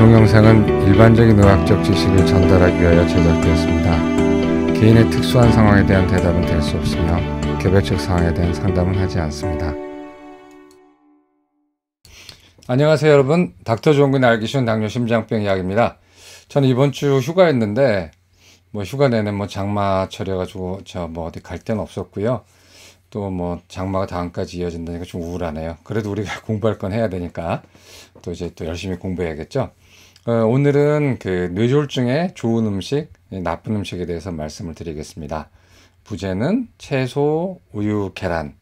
동영상은 일반적인 의학적 지식을 전달하기 위하여 제작되었습니다. 개인의 특수한 상황에 대한 대답은 될 수 없으며 개별적 상황에 대한 상담은 하지 않습니다. 안녕하세요 여러분. 닥터 종근의 알기 쉬운 당뇨 심장병 이야기입니다. 저는 이번 주 휴가였는데 뭐 휴가 내내 뭐 장마철이어 가지고 저뭐 어디 갈 데는 없었고요. 또 뭐 장마가 다음까지 이어진다니까 좀 우울하네요. 그래도 우리가 공부할 건 해야 되니까 또 이제 또 열심히 공부해야겠죠. 어, 오늘은 그 뇌졸중에 좋은 음식, 예, 나쁜 음식에 대해서 말씀을 드리겠습니다. 부제는 채소, 우유, 계란.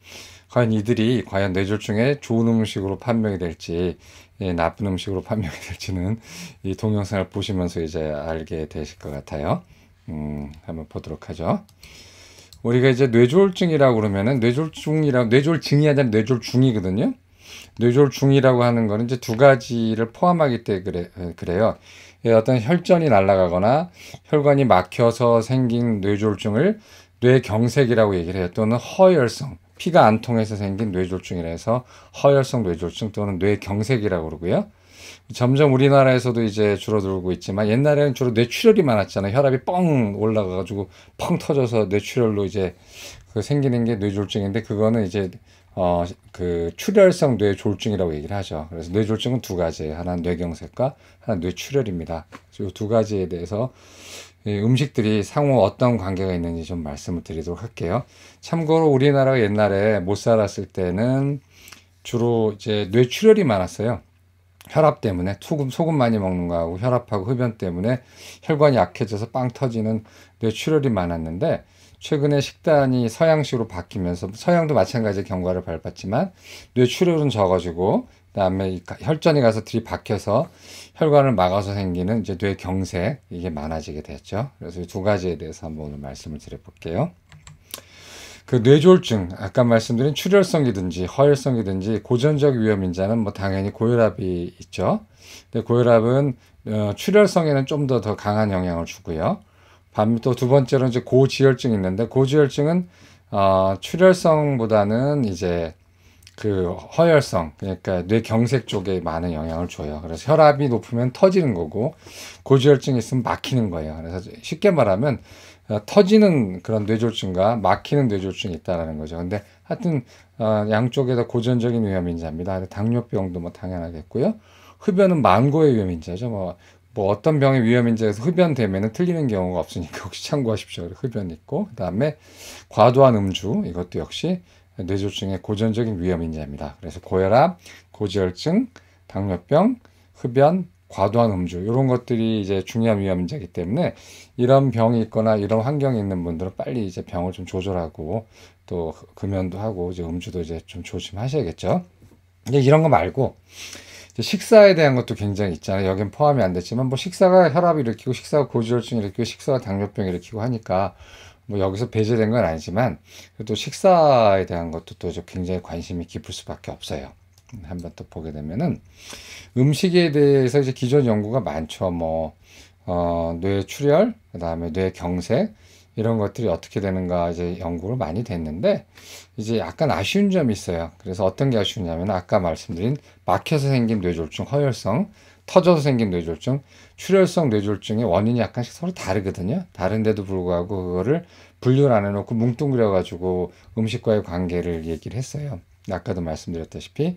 과연 이들이 과연 뇌졸중에 좋은 음식으로 판명이 될지 예, 나쁜 음식으로 판명이 될지는 이 동영상을 보시면서 이제 알게 되실 것 같아요. 음, 한번 보도록 하죠. 우리가 이제 뇌졸중이라고 그러면은 뇌졸중이라 뇌졸증이 아니라 뇌졸중이거든요. 뇌졸 중이라고 하는 거는 이제 두 가지를 포함하기 때문에 그래, 그래요. 예, 어떤 혈전이 날아가거나 혈관이 막혀서 생긴 뇌졸중을 뇌경색이라고 얘기를 해요. 또는 허혈성, 피가 안 통해서 생긴 뇌졸중이라 해서 허혈성 뇌졸중 또는 뇌경색이라고 그러고요. 점점 우리나라에서도 이제 줄어들고 있지만 옛날에는 주로 뇌출혈이 많았잖아요. 혈압이 뻥 올라가가지고 펑 터져서 뇌출혈로 이제 그 생기는 게 뇌졸중인데 그거는 이제 어, 그 출혈성 뇌졸중이라고 얘기를 하죠. 그래서 뇌졸중은 두 가지예요. 하나는 뇌경색과 하나는 뇌출혈입니다. 이 두 가지에 대해서 이 음식들이 상호 어떤 관계가 있는지 좀 말씀을 드리도록 할게요. 참고로 우리나라가 옛날에 못 살았을 때는 주로 이제 뇌출혈이 많았어요. 혈압 때문에 소금 소금 많이 먹는 거하고 혈압하고 흡연 때문에 혈관이 약해져서 빵 터지는 뇌출혈이 많았는데 최근에 식단이 서양식으로 바뀌면서 서양도 마찬가지 경과를 밟았지만 뇌출혈은 적어지고 그다음에 혈전이 가서 들이박혀서 혈관을 막아서 생기는 이제 뇌경색 이게 많아지게 됐죠. 그래서 이 두 가지에 대해서 한번 오늘 말씀을 드려볼게요. 그 뇌졸중 아까 말씀드린 출혈성이든지 허혈성이든지 고전적 위험 인자는 뭐 당연히 고혈압이 있죠. 근데 고혈압은 어, 출혈성에는 좀 더더 더 강한 영향을 주고요. 반또두번째로 이제 고지혈증이 있는데 고지혈증은 어, 출혈성보다는 이제 그 허혈성 그러니까 뇌경색 쪽에 많은 영향을 줘요. 그래서 혈압이 높으면 터지는 거고 고지혈증이 있으면 막히는 거예요. 그래서 쉽게 말하면 어, 터지는 그런 뇌졸중과 막히는 뇌졸중이 있다라는 거죠. 근데 하여튼 어, 양쪽에 서 고전적인 위험인자입니다. 당뇨병도 뭐 당연하겠고요. 흡연은 망고의 위험인자죠. 뭐뭐 어떤 병의 위험인지 해서 흡연되면은 틀리는 경우가 없으니까 혹시 참고하십시오. 흡연 있고 그다음에 과도한 음주 이것도 역시 뇌졸중의 고전적인 위험인자입니다. 그래서 고혈압, 고지혈증, 당뇨병, 흡연, 과도한 음주 이런 것들이 이제 중요한 위험인자이기 때문에 이런 병이 있거나 이런 환경이 있는 분들은 빨리 이제 병을 좀 조절하고 또 금연도 하고 이제 음주도 이제 좀 조심하셔야겠죠. 이제 이런 거 말고 식사에 대한 것도 굉장히 있잖아요. 여긴 포함이 안 됐지만 뭐 식사가 혈압 을 일으키고 식사가 고지혈증 을 일으키고 식사가 당뇨병 을 일으키고 하니까 뭐 여기서 배제된 건 아니지만 또 식사에 대한 것도 또 굉장히 관심이 깊을 수밖에 없어요. 한번 또 보게 되면은 음식에 대해서 이제 기존 연구가 많죠. 뭐 어, 뇌 출혈, 그다음에 뇌 경색, 이런 것들이 어떻게 되는가 이제 연구를 많이 됐는데 이제 약간 아쉬운 점이 있어요. 그래서 어떤 게 아쉬우냐면 아까 말씀드린 막혀서 생긴 뇌졸중, 허혈성, 터져서 생긴 뇌졸중, 출혈성 뇌졸중의 원인이 약간씩 서로 다르거든요. 다른데도 불구하고 그거를 분류를 안 해놓고 뭉뚱그려가지고 음식과의 관계를 얘기를 했어요. 아까도 말씀드렸다시피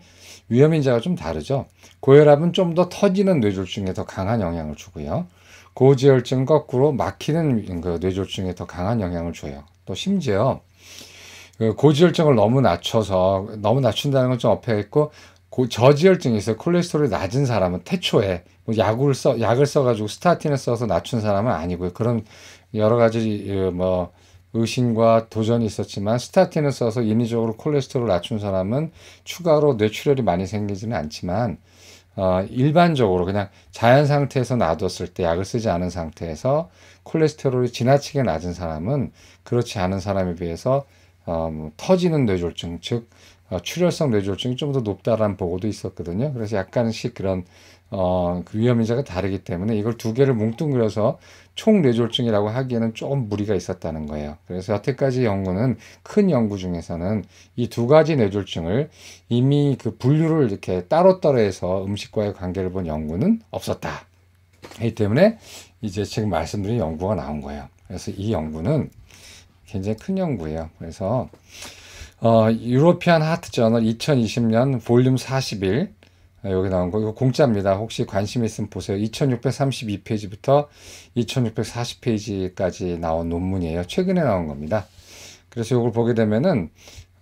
위험인자가 좀 다르죠. 고혈압은 좀 더 터지는 뇌졸중에 더 강한 영향을 주고요. 고지혈증 거꾸로 막히는 그 뇌졸중에 더 강한 영향을 줘요. 또 심지어 그 고지혈증을 너무 낮춰서 너무 낮춘다는 건 좀 어폐했고 고, 저지혈증이 있어 콜레스테롤이 낮은 사람은 태초에 뭐 약을 써 약을 써가지고 스타틴을 써서 낮춘 사람은 아니고요. 그런 여러 가지 뭐 의심과 도전이 있었지만 스타틴을 써서 인위적으로 콜레스테롤을 낮춘 사람은 추가로 뇌출혈이 많이 생기지는 않지만 어, 일반적으로 그냥 자연 상태에서 놔뒀을 때 약을 쓰지 않은 상태에서 콜레스테롤이 지나치게 낮은 사람은 그렇지 않은 사람에 비해서 어, 뭐, 터지는 뇌졸중 즉 어, 출혈성 뇌졸중이 좀 더 높다라는 보고도 있었거든요. 그래서 약간씩 그런 어, 그 위험 인자가 다르기 때문에 이걸 두 개를 뭉뚱그려서 총뇌졸중이라고 하기에는 조금 무리가 있었다는 거예요. 그래서 여태까지 연구는 큰 연구 중에서는 이 두 가지 뇌졸중을 이미 그 분류를 이렇게 따로따로 해서 음식과의 관계를 본 연구는 없었다. 이 때문에 이제 지금 말씀드린 연구가 나온 거예요. 그래서 이 연구는 굉장히 큰 연구예요. 그래서 어, 유로피안 하트 저널 2020년 볼륨 41 아, 여기 나온 거 이거 공짜입니다. 혹시 관심 있으면 보세요. 2632페이지부터 2640페이지까지 나온 논문이에요. 최근에 나온 겁니다. 그래서 이걸 보게 되면은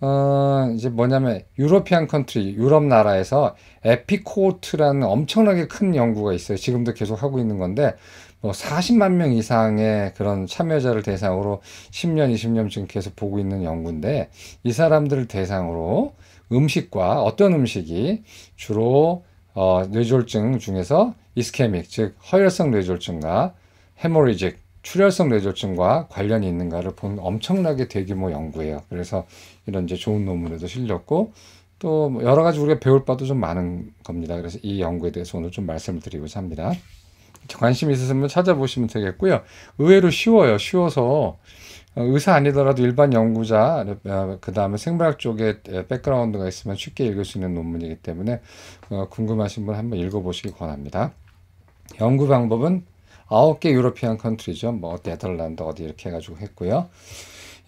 어, 이제 뭐냐면 유로피안 컨트리 유럽 나라에서 에피코트라는 엄청나게 큰 연구가 있어요. 지금도 계속 하고 있는 건데 뭐 40만 명 이상의 그런 참여자를 대상으로 10년, 20년 지금 계속 보고 있는 연구인데 이 사람들을 대상으로 음식과 어떤 음식이 주로 어, 뇌졸중 중에서 이스케믹, 즉 허혈성 뇌졸중과 해모리직 출혈성 뇌졸중과 관련이 있는가를 본 엄청나게 대규모 연구예요. 그래서 이런 이제 좋은 논문에도 실렸고 또 뭐 여러 가지 우리가 배울 바도 좀 많은 겁니다. 그래서 이 연구에 대해서 오늘 좀 말씀을 드리고자 합니다. 관심 있으시면 찾아보시면 되겠고요. 의외로 쉬워요. 쉬워서 어, 의사 아니더라도 일반 연구자, 어, 그 다음에 생물학 쪽에 백그라운드가 있으면 쉽게 읽을 수 있는 논문이기 때문에 어, 궁금하신 분 한번 읽어보시기 권합니다. 연구 방법은 아홉 개유러피안 컨트리죠. 뭐 네덜란드 어디 이렇게 해가지고 했고요.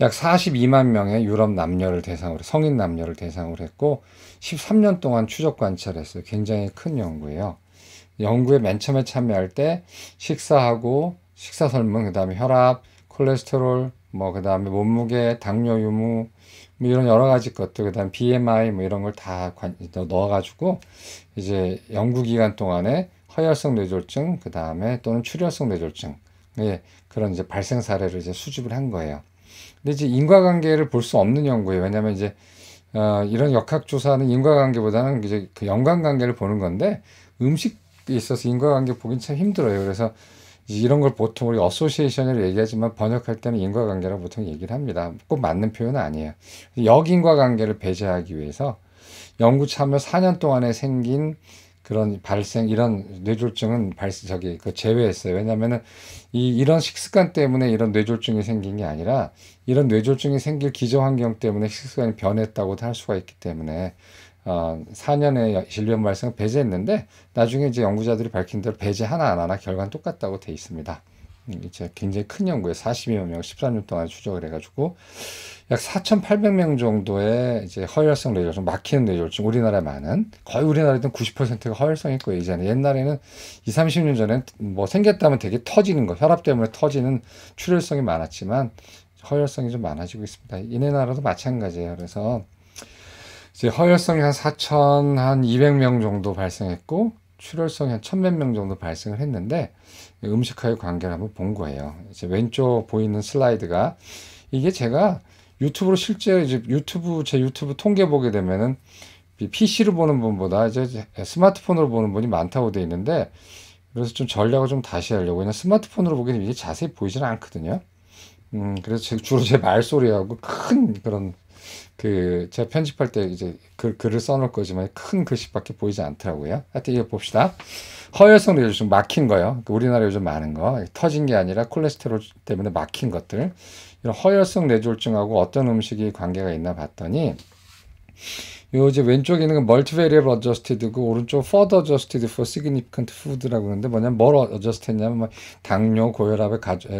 약 42만 명의 유럽 남녀를 대상으로 성인 남녀를 대상으로 했고 13년 동안 추적 관찰했어요. 굉장히 큰 연구예요. 연구에 맨 처음에 참여할 때 식사하고 식사 설문그 다음에 혈압, 콜레스테롤, 뭐, 그 다음에 몸무게, 당뇨 유무, 뭐 이런 여러 가지 것들, 그 다음 BMI 뭐 이런 걸 다 넣어가지고 이제 연구기간 동안에 허혈성 뇌졸중, 그 다음에 또는 출혈성 뇌졸중, 예, 그런 이제 발생 사례를 이제 수집을 한 거예요. 근데 이제 인과관계를 볼 수 없는 연구예요. 왜냐면 하 이제 어, 이런 역학조사는 인과관계보다는 이제 그 연관관계를 보는 건데 음식 있어서 인과관계 보긴 참 힘들어요. 그래서 이런 걸 보통 우리 어소시에이션을 얘기하지만 번역할 때는 인과관계라고 보통 얘기를 합니다. 꼭 맞는 표현은 아니에요. 역인과관계를 배제하기 위해서 연구 참여 4년 동안에 생긴 그런 발생 이런 뇌졸중은 발생 저기 그 제외했어요. 왜냐면은 이 이런 식습관 때문에 이런 뇌졸중이 생긴 게 아니라 이런 뇌졸중이 생길 기저 환경 때문에 식습관이 변했다고도 할 수가 있기 때문에 어, 4년의 실리언 발생을 배제했는데 나중에 이제 연구자들이 밝힌 대로 배제 하나 안 하나 결과는 똑같다고 돼 있습니다. 음, 이제 굉장히 큰 연구에 42만 명 13년 동안 추적을 해가지고 약 4,800명 정도의 이제 허혈성 뇌졸중 막히는 뇌졸중 우리나라에 많은 거의 우리나라에는 90%가 허혈성 있고 예전에 옛날에는 2, 30년 전에뭐 생겼다면 되게 터지는 거 혈압 때문에 터지는 출혈성이 많았지만 허혈성이 좀 많아지고 있습니다. 이네 나라도 마찬가지예요. 그래서 이제 허혈성이 한 4천 한 200명 정도 발생했고 출혈성이 한 천 몇 명 정도 발생을 했는데 음식과의 관계를 한번 본 거예요. 이제 왼쪽 보이는 슬라이드가 이게 제가 유튜브로 실제 이제 유튜브 제 유튜브 통계 보게 되면은 PC로 보는 분보다 이제 스마트폰으로 보는 분이 많다고 돼 있는데 그래서 좀 전략을 좀 다시 하려고 그냥 스마트폰으로 보게 되면 이게 자세히 보이지 않거든요. 음 그래서 주로 제 말소리하고 큰 그런 그 제가 편집할 때 이제 글, 글을 써놓을 거지만 큰 글씨밖에 보이지 않더라고요. 하여튼 이거 봅시다. 허혈성 뇌 요즘 막힌 거요. 그러니까 우리나라 요즘 많은 거 터진 게 아니라 콜레스테롤 때문에 막힌 것들 이런 허혈성 뇌졸중하고 어떤 음식이 관계가 있나 봤더니 요 이제 왼쪽에 있는 건 멀티베리에블 어저스티드고 오른쪽 퍼더 r t h e r adjusted f 라고 그러는데 뭐냐면 뭘 어저스트 했냐면 뭐 당뇨, 고혈압의 가족,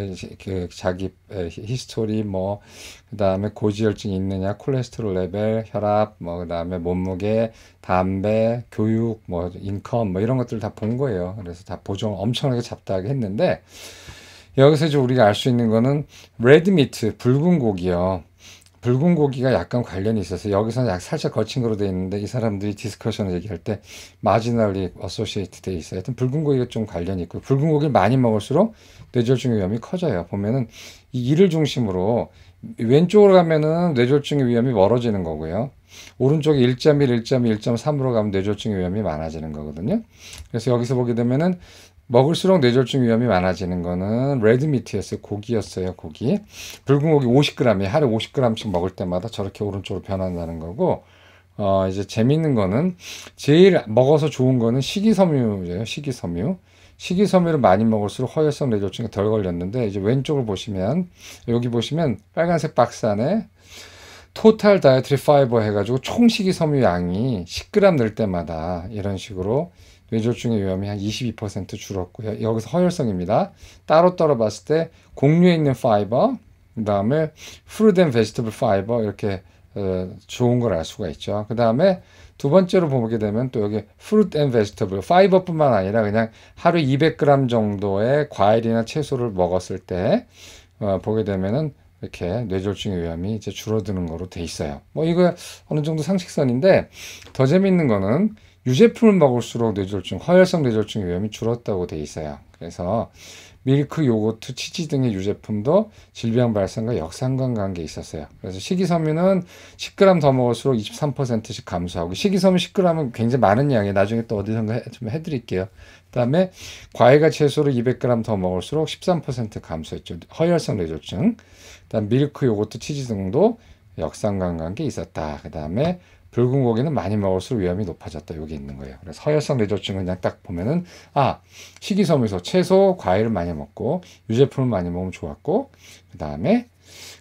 그 자기 히스토리 뭐 그다음에 고지혈증이 있느냐, 콜레스테롤 레벨, 혈압 뭐 그다음에 몸무게, 담배, 교육 뭐 인컴 뭐 이런 것들 다본 거예요. 그래서 다 보정 엄청나게 잡다하게 했는데 여기서 이제 우리가 알 수 있는 거는 레드미트 붉은 고기요. 붉은 고기가 약간 관련이 있어서 여기서는 약 살짝 거친 거로 되어 있는데 이 사람들이 디스커션을 얘기할 때 마지널리 어소시에이트 되어 있어요. 하여튼 붉은 고기가 좀 관련이 있고 붉은 고기를 많이 먹을수록 뇌졸중의 위험이 커져요. 보면은 이 이를 중심으로 왼쪽으로 가면은 뇌졸중의 위험이 멀어지는 거고요. 오른쪽에 1.1, 1.2, 1.3으로 가면 뇌졸중의 위험이 많아지는 거거든요. 그래서 여기서 보게 되면은 먹을수록 뇌졸중 위험이 많아지는 거는 레드미트였어요. 고기였어요. 고기. 붉은고기 5 0 g 에 하루 50g씩 먹을 때마다 저렇게 오른쪽으로 변한다는 거고 어 이제 재밌는 거는 제일 먹어서 좋은 거는 식이섬유예요. 식이섬유. 식이섬유를 많이 먹을수록 허혈성 뇌졸중이 덜 걸렸는데 이제 왼쪽을 보시면 여기 보시면 빨간색 박스 안에 토탈 다이어트리 파이버 해가지고 총 식이섬유 양이 10g 늘 때마다 이런 식으로 뇌졸중의 위험이 한 22% 줄었고요. 여기서 허혈성입니다. 따로떨어 봤을 때 공류에 있는 파이버, 그 다음에 프루드 앤 베지터블 파이버 이렇게 어, 좋은 걸 알 수가 있죠. 그 다음에 두 번째로 보게 되면 또 여기 프루트 앤 베지터블 파이버뿐만 아니라 그냥 하루 200g 정도의 과일이나 채소를 먹었을 때 어, 보게 되면은 이렇게 뇌졸중의 위험이 이제 줄어드는 거로 돼 있어요. 뭐 이거 어느 정도 상식선인데 더 재미있는 거는 유제품을 먹을수록 뇌졸중, 허혈성 뇌졸중의 위험이 줄었다고 돼 있어요. 그래서 밀크, 요거트, 치즈 등의 유제품도 질병 발생과 역상관 관계에 있었어요. 그래서 식이섬유는 10g 더 먹을수록 23%씩 감소하고 식이섬유 10g은 굉장히 많은 양이에요. 나중에 또 어디선가 좀 해드릴게요. 그다음에 과일과 채소를 200g 더 먹을수록 13% 감소했죠. 허혈성 뇌졸중. 그다음 밀크, 요거트, 치즈 등도 역상관 관계에 있었다. 그다음에 붉은 고기는 많이 먹을수록 위험이 높아졌다. 여기 있는 거예요. 그래서 허혈성 뇌졸중은 그냥 딱 보면은 아 식이섬유소 채소 과일을 많이 먹고 유제품을 많이 먹으면 좋았고 그 다음에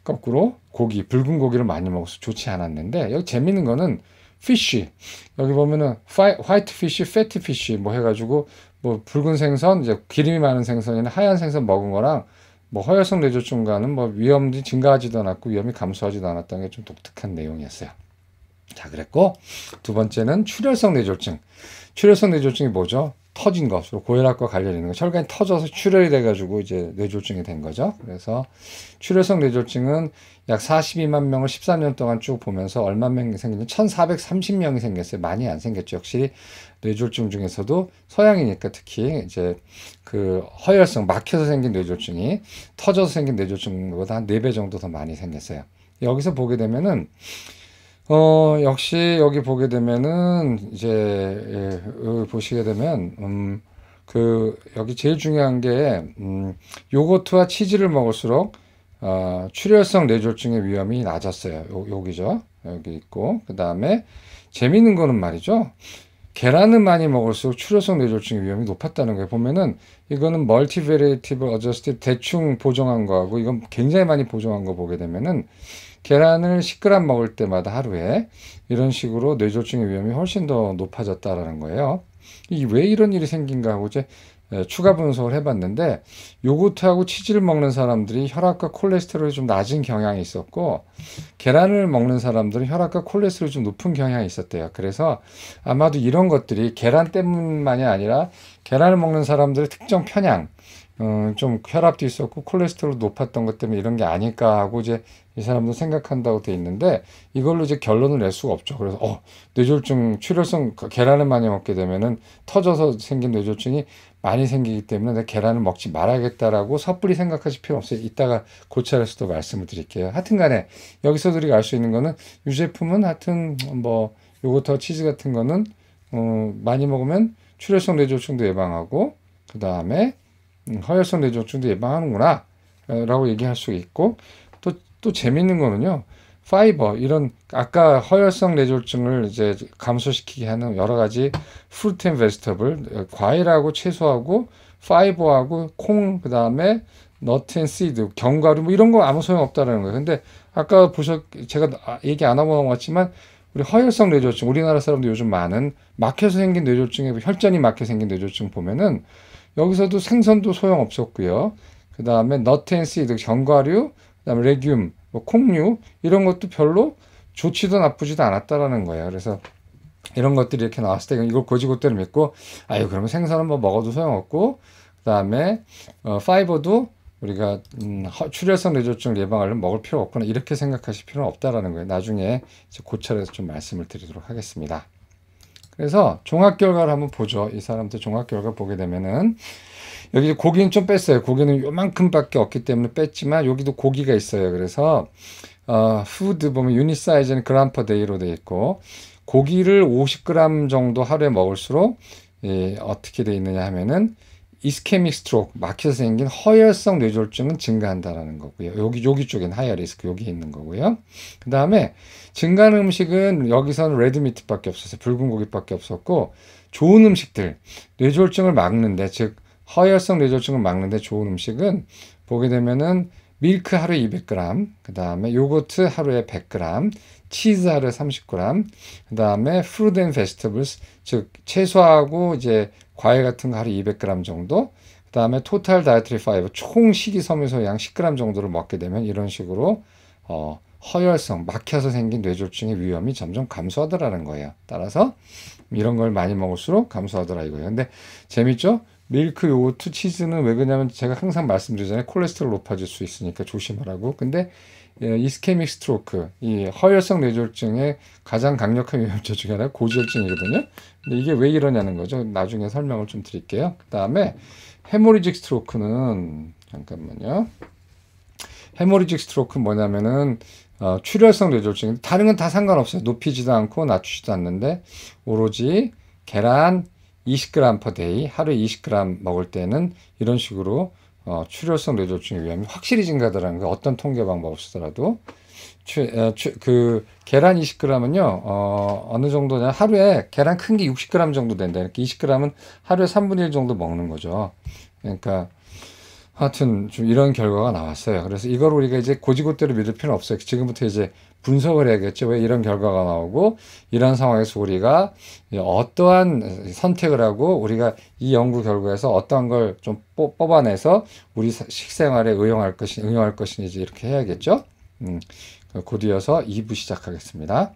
거꾸로 고기 붉은 고기를 많이 먹어서 좋지 않았는데 여기 재밌는 거는 피쉬 여기 보면은 화이트 피쉬, 패티 피쉬 뭐 해가지고 뭐 붉은 생선 이제 기름이 많은 생선이나 하얀 생선 먹은 거랑 뭐 허혈성 뇌졸중과는 뭐 위험이 증가하지도 않았고 위험이 감소하지도 않았다는 게 좀 독특한 내용이었어요. 자, 그랬고 두 번째는 출혈성 뇌졸중. 출혈성 뇌졸중이 뭐죠? 터진 것으로 고혈압과 관련 있는 거 혈관이 터져서 출혈이 돼가지고 이제 뇌졸중이 된 거죠. 그래서 출혈성 뇌졸중은 약 42만 명을 13년 동안 쭉 보면서 얼마 명이 생겼냐? 1,430명이 생겼어요. 많이 안 생겼죠. 역시 뇌졸중 중에서도 서양이니까 특히 이제 그 허혈성 막혀서 생긴 뇌졸중이 터져서 생긴 뇌졸중보다 한 네 배 정도 더 많이 생겼어요. 여기서 보게 되면은 어, 역시 여기 보게 되면은 이제 예, 어, 보시게 되면 음, 그 여기 제일 중요한 게 음, 요거트와 치즈를 먹을수록 어, 출혈성 뇌졸중의 위험이 낮았어요. 요, 기죠 여기 있고 그 다음에 재미있는 거는 말이죠. 계란을 많이 먹을수록 출혈성 뇌졸중의 위험이 높았다는 거예요. 보면은 이거는 멀티 베리티브어저스티 대충 보정한 거하고 이건 굉장히 많이 보정한 거 보게 되면은 계란을 10g 먹을 때마다 하루에 이런 식으로 뇌졸중의 위험이 훨씬 더 높아졌다라는 거예요. 이왜 이런 일이 생긴가 하고 이제 예, 추가 분석을 해봤는데 요구트하고 치즈를 먹는 사람들이 혈압과 콜레스테롤이 좀 낮은 경향이 있었고 계란을 먹는 사람들은 혈압과 콜레스테롤이 좀 높은 경향이 있었대요. 그래서 아마도 이런 것들이 계란 때문만이 아니라 계란을 먹는 사람들의 특정 편향 어, 좀 혈압도 있었고 콜레스테롤 높았던 것 때문에 이런 게 아닐까 하고 이제 이 사람도 생각한다고 돼 있는데 이걸로 이제 결론을 낼 수가 없죠. 그래서 어, 뇌졸중 출혈성 그 계란을 많이 먹게 되면은 터져서 생긴 뇌졸중이 많이 생기기 때문에 내가 계란을 먹지 말아야겠다라고 섣불리 생각하실 필요 없어요. 이따가 고찰할 수도 말씀을 드릴게요. 하여튼간에 여기서 우리가 알 수 있는 거는 유제품은 하여튼 뭐 요거트 치즈 같은 거는 어, 많이 먹으면 출혈성 뇌졸중도 예방하고 그 다음에 허혈성 음, 뇌졸중도 예방하는구나 어, 라고 얘기할 수 있고 또, 또 재밌는 거는요 파이버 이런 아까 허혈성 뇌졸중을 이제 감소시키게 하는 여러 가지 프루트 앤 베스터블 과일하고 채소하고 파이버하고 콩 그다음에 너트 앤 씨드 견과류 뭐 이런 거 아무 소용 없다라는 거예요 근데 아까 보셨 제가 아, 얘기 안 하고 넘어갔지만 우리 허혈성 뇌졸중 우리나라 사람도 요즘 많은 막혀서 생긴 뇌졸중에 혈전이 막혀 생긴 뇌졸중 보면은 여기서도 생선도 소용없었고요. 그 다음에 너트 앤 씨드, 견과류, 그 다음에 레귤, 뭐 콩류 이런 것도 별로 좋지도 나쁘지도 않았다라는 거예요. 그래서 이런 것들이 이렇게 나왔을 때 이걸 고지고대로 믿고 아유 그러면 생선은 뭐 먹어도 소용없고 그 다음에 어, 파이버도 우리가 음, 출혈성 뇌졸중 예방하려면 먹을 필요 없거나 이렇게 생각하실 필요는 없다라는 거예요. 나중에 고찰해서 좀 말씀을 드리도록 하겠습니다. 그래서 종합 결과를 한번 보죠. 이 사람들 종합 결과 보게 되면은 여기 고기는 좀 뺐어요. 고기는 요만큼밖에 없기 때문에 뺐지만 여기도 고기가 있어요. 그래서 어, 푸드 보면 유니사이즈는 그램 퍼 데이로 돼 있고 고기를 50g 정도 하루에 먹을수록 예, 어떻게 돼 있느냐 하면은 이스케믹 스트로크, 막혀서 생긴 허혈성 뇌졸중은 증가한다라는 거고요. 여기 여기 쪽엔 하이어 리스크 여기 있는 거고요. 그다음에 증가한 음식은 여기서는 레드 미트밖에 없었어요. 붉은 고기밖에 없었고 좋은 음식들 뇌졸중을 막는데 즉 허혈성 뇌졸중을 막는데 좋은 음식은 보게 되면은 밀크 하루에 200g, 그 다음에 요거트 하루에 100g, 치즈알을 30g, 그 다음에 프루덴 베스터블스, 즉 채소하고 이제 과일 같은 거 하루 200g 정도, 그 다음에 토탈 다이어트리 파이브 총 식이섬유소 양 10g 정도를 먹게 되면 이런 식으로 어, 허혈성, 막혀서 생긴 뇌졸중의 위험이 점점 감소하더라는 거예요. 따라서 이런 걸 많이 먹을수록 감소하더라 이거예요. 근데 재밌죠? 밀크, 요거트, 치즈는 왜 그러냐면 제가 항상 말씀드리잖아요. 콜레스테롤 높아질 수 있으니까 조심하라고. 근데 이스케믹 예, 스트로크, 이 허혈성 뇌졸중의 가장 강력한 위험자 중에 하나 고지혈증이거든요. 근데 이게 왜 이러냐는 거죠. 나중에 설명을 좀 드릴게요. 그 다음에 해모리직 스트로크는 잠깐만요. 해모리직스트로크 뭐냐면은 어, 출혈성 뇌졸중. 다른 건 다 상관없어요. 높이지도 않고 낮추지도 않는데 오로지 계란 20g per day 하루 20g 먹을 때는 이런 식으로 어, 출혈성 뇌졸중의 위험이 확실히 증가하다는 거 어떤 통계 방법 없이더라도 추, 어, 추, 그 계란 20g은요 어, 어느 정도냐 하루에 계란 큰 게 60g 정도 된다 이렇게 20g은 하루에 3분의 1 정도 먹는 거죠 그러니까 하여튼 좀 이런 결과가 나왔어요. 그래서 이걸 우리가 이제 고지고대로 믿을 필요는 없어요. 지금부터 이제 분석을 해야겠죠. 왜 이런 결과가 나오고 이런 상황에서 우리가 어떠한 선택을 하고 우리가 이 연구 결과에서 어떠한 걸 좀 뽑아내서 우리 식생활에 응용할 것이 응용할 것인지 이렇게 해야겠죠. 음, 곧이어서 2부 시작하겠습니다.